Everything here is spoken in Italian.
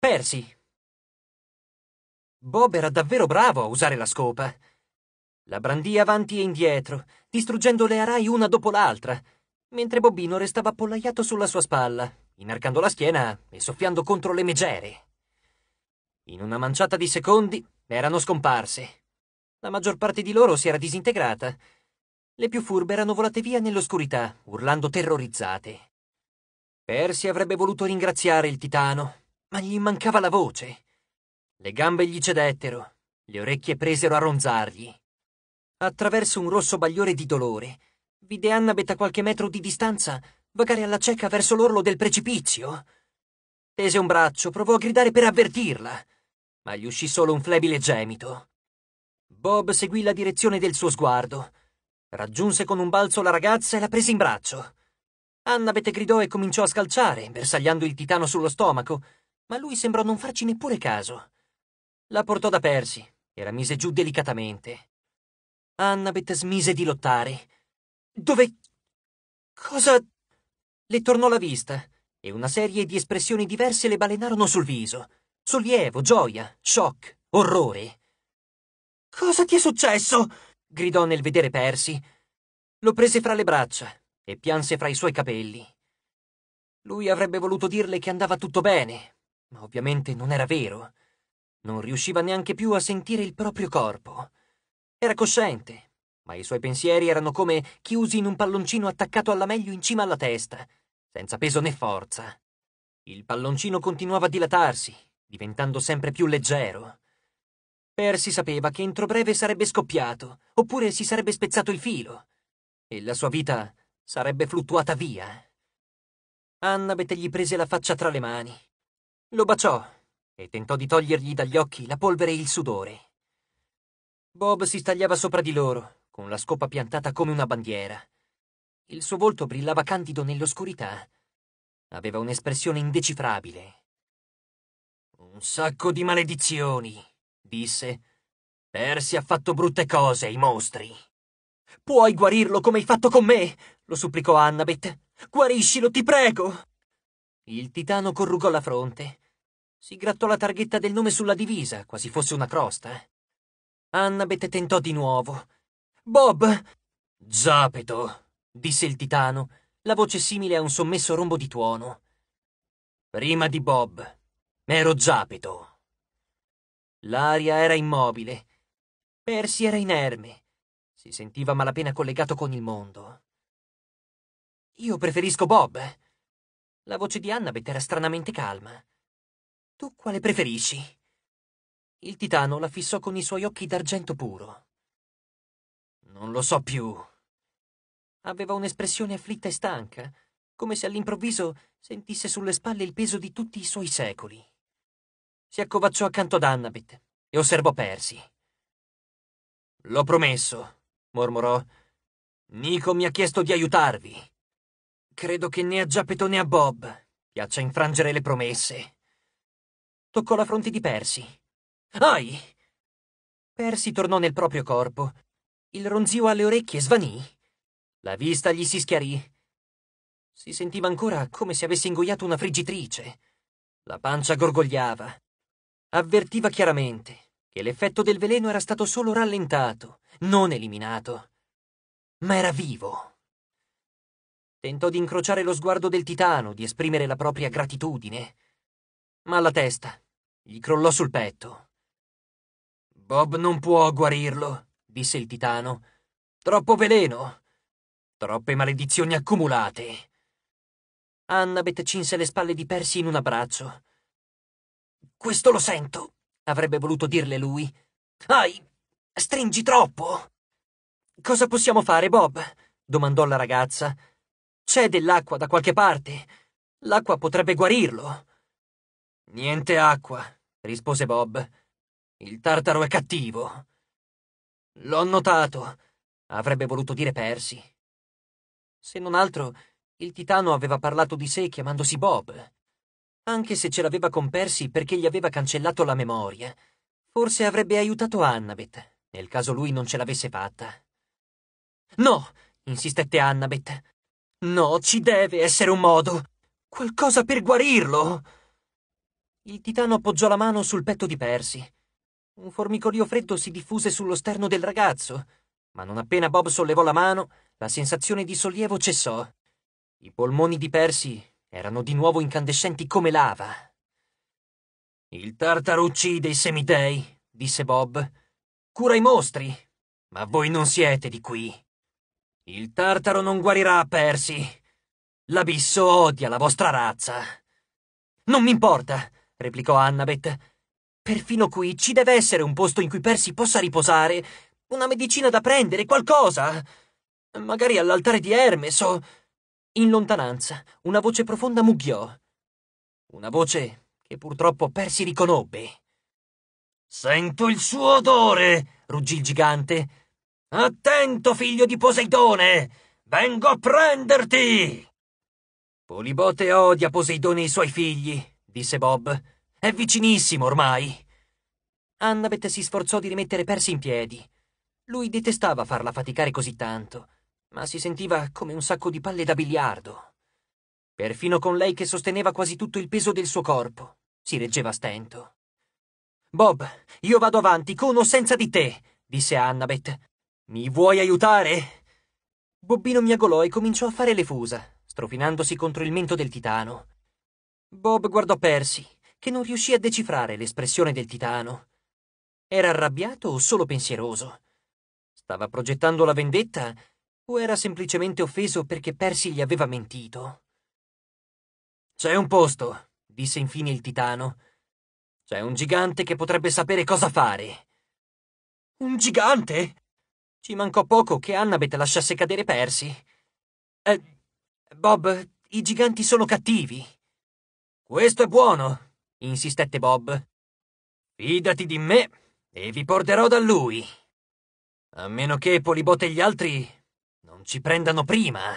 Persi. Bob era davvero bravo a usare la scopa. La brandì avanti e indietro, distruggendo le arai una dopo l'altra, mentre Bobbino restava appollaiato sulla sua spalla, inarcando la schiena e soffiando contro le megere. In una manciata di secondi erano scomparse. La maggior parte di loro si era disintegrata. Le più furbe erano volate via nell'oscurità, urlando terrorizzate. Percy avrebbe voluto ringraziare il titano, ma gli mancava la voce. Le gambe gli cedettero, le orecchie presero a ronzargli. Attraverso un rosso bagliore di dolore, vide Annabeth a qualche metro di distanza vagare alla cieca verso l'orlo del precipizio. Tese un braccio, provò a gridare per avvertirla, ma gli uscì solo un flebile gemito. Bob seguì la direzione del suo sguardo. Raggiunse con un balzo la ragazza e la prese in braccio. Annabeth gridò e cominciò a scalciare, bersagliando il titano sullo stomaco, ma lui sembrò non farci neppure caso. La portò da Persi e la mise giù delicatamente. Annabeth smise di lottare. Dove... cosa... Le tornò la vista e una serie di espressioni diverse le balenarono sul viso. Sollievo, gioia, shock, orrore. Cosa ti è successo? gridò nel vedere Persi. Lo prese fra le braccia e pianse fra i suoi capelli. Lui avrebbe voluto dirle che andava tutto bene, ma ovviamente non era vero. Non riusciva neanche più a sentire il proprio corpo. Era cosciente, ma i suoi pensieri erano come chiusi in un palloncino attaccato alla meglio in cima alla testa, senza peso né forza. Il palloncino continuava a dilatarsi, diventando sempre più leggero. Percy sapeva che entro breve sarebbe scoppiato, oppure si sarebbe spezzato il filo, e la sua vita sarebbe fluttuata via. Annabeth gli prese la faccia tra le mani lo baciò e tentò di togliergli dagli occhi la polvere e il sudore. Bob si stagliava sopra di loro, con la scopa piantata come una bandiera. Il suo volto brillava candido nell'oscurità. Aveva un'espressione indecifrabile. Un sacco di maledizioni, disse. Persi ha fatto brutte cose ai mostri. Puoi guarirlo come hai fatto con me? lo supplicò Annabeth. Guariscilo, ti prego! Il titano corrugò la fronte. Si grattò la targhetta del nome sulla divisa, quasi fosse una crosta. Eh. Annabeth tentò di nuovo. Bob! Zapeto! disse il titano, la voce simile a un sommesso rombo di tuono. Prima di Bob, ero Zapeto. L'aria era immobile. Persi era inerme. Si sentiva malapena collegato con il mondo. Io preferisco Bob. Eh. La voce di Annabeth era stranamente calma. Tu quale preferisci? Il titano la fissò con i suoi occhi d'argento puro. Non lo so più. Aveva un'espressione afflitta e stanca, come se all'improvviso sentisse sulle spalle il peso di tutti i suoi secoli. Si accovacciò accanto ad Annabeth e osservò Persi. L'ho promesso, mormorò. Nico mi ha chiesto di aiutarvi. Credo che ne ha già petone a Bob. Piaccia infrangere le promesse. Toccò la fronte di Percy. Ai! Percy tornò nel proprio corpo. Il ronzio alle orecchie svanì. La vista gli si schiarì. Si sentiva ancora come se avesse ingoiato una friggitrice. La pancia gorgogliava. Avvertiva chiaramente che l'effetto del veleno era stato solo rallentato, non eliminato. Ma era vivo. Tentò di incrociare lo sguardo del titano, di esprimere la propria gratitudine, ma la testa gli crollò sul petto. Bob non può guarirlo, disse il titano. Troppo veleno, troppe maledizioni accumulate. Annabeth cinse le spalle di Percy in un abbraccio. Questo lo sento, avrebbe voluto dirle lui. Ai, stringi troppo! Cosa possiamo fare, Bob? domandò la ragazza, c'è dell'acqua da qualche parte. L'acqua potrebbe guarirlo. Niente acqua, rispose Bob. Il tartaro è cattivo. L'ho notato, avrebbe voluto dire Persi. Se non altro, il titano aveva parlato di sé chiamandosi Bob. Anche se ce l'aveva con Persi perché gli aveva cancellato la memoria, forse avrebbe aiutato Annabeth, nel caso lui non ce l'avesse fatta. No, insistette Annabeth. No, ci deve essere un modo. Qualcosa per guarirlo. Il titano appoggiò la mano sul petto di Percy. Un formicolio freddo si diffuse sullo sterno del ragazzo, ma non appena Bob sollevò la mano, la sensazione di sollievo cessò. I polmoni di Percy erano di nuovo incandescenti come lava. Il tartaro uccide i semidei, disse Bob. Cura i mostri, ma voi non siete di qui. Il tartaro non guarirà, a Persi. L'abisso odia la vostra razza. Non mi importa, replicò Annabeth. Perfino qui ci deve essere un posto in cui Persi possa riposare, una medicina da prendere, qualcosa. Magari all'altare di Hermes o... In lontananza, una voce profonda mugghiò. Una voce che purtroppo Persi riconobbe. Sento il suo odore, ruggì il gigante. Attento, figlio di Poseidone! Vengo a prenderti! Polibote odia Poseidone e i suoi figli, disse Bob. È vicinissimo ormai. Annabeth si sforzò di rimettere Percy in piedi. Lui detestava farla faticare così tanto, ma si sentiva come un sacco di palle da biliardo. Perfino con lei che sosteneva quasi tutto il peso del suo corpo, si reggeva a stento. Bob, io vado avanti con o senza di te, disse Annabeth, mi vuoi aiutare? Bobbino miagolò e cominciò a fare le fusa, strofinandosi contro il mento del titano. Bob guardò Percy, che non riuscì a decifrare l'espressione del titano. Era arrabbiato o solo pensieroso? Stava progettando la vendetta o era semplicemente offeso perché Percy gli aveva mentito? C'è un posto, disse infine il titano. C'è un gigante che potrebbe sapere cosa fare. Un gigante? Ci mancò poco che Annabeth lasciasse cadere Percy. Eh, Bob, i giganti sono cattivi. Questo è buono, insistette Bob. Fidati di me e vi porterò da lui. A meno che Polibot e gli altri non ci prendano prima.